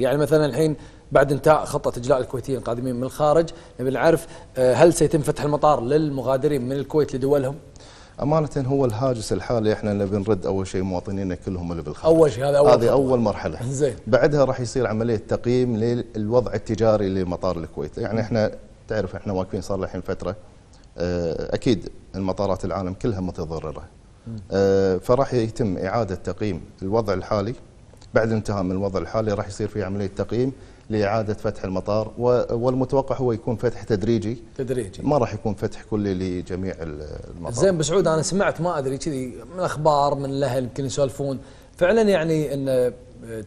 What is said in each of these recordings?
يعني مثلا الحين بعد انتهاء خطة إجلاء الكويتيين القادمين من الخارج نبي نعرف آه، هل سيتم فتح المطار للمغادرين من الكويت لدولهم؟ أمانة هو الهاجس الحالي احنا نبي نرد أول شيء مواطنينا كلهم اللي بالخارج أول شيء هذا أول هذه أول مرحلة زين بعدها راح يصير عملية تقييم للوضع التجاري لمطار الكويت يعني احنا تعرف احنا واقفين صار الحين فترة آه، أكيد المطارات العالم كلها متضررة آه، فراح يتم إعادة تقييم الوضع الحالي بعد انتهاء من الوضع الحالي راح يصير في عمليه تقييم لإعادة فتح المطار والمتوقع هو يكون فتح تدريجي تدريجي ما راح يكون فتح كلي لجميع المطار زين بسعود أنا سمعت ما أدري كذي من أخبار من الأهل يمكن يسولفون فعلا يعني أن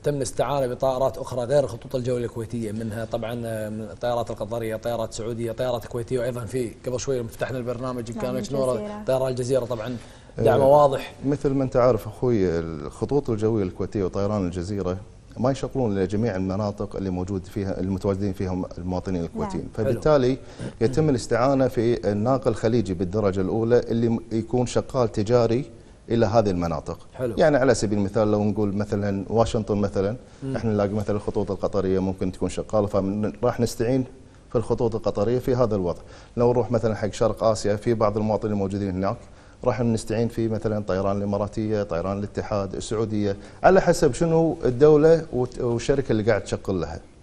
تم استعارة بطائرات أخرى غير الخطوط الجوية الكويتية منها طبعا آه، طائرات القطرية طائرات سعودية طائرات كويتية وأيضا في قبل شوي لما فتحنا البرنامج كان نورة طائرة الجزيرة طبعا آه، دعمه واضح مثل ما أنت عارف أخوي الخطوط الجوية الكويتية وطيران الجزيرة ما يشغلون لجميع المناطق اللي موجود فيها المتواجدين فيها المواطنين الكويتيين نعم. فبالتالي يتم الاستعانة في الناقل الخليجي بالدرجة الأولى اللي يكون شغال تجاري الى هذه المناطق حلو. يعني على سبيل المثال لو نقول مثلا واشنطن مثلا م. احنا نلاقي مثلا الخطوط القطريه ممكن تكون شغاله فراح نستعين في الخطوط القطريه في هذا الوضع لو نروح مثلا حق شرق اسيا في بعض المواطنين الموجودين هناك راح نستعين في مثلا طيران الاماراتيه، طيران الاتحاد، السعوديه، على حسب شنو الدوله والشركه اللي قاعد تشغل لها.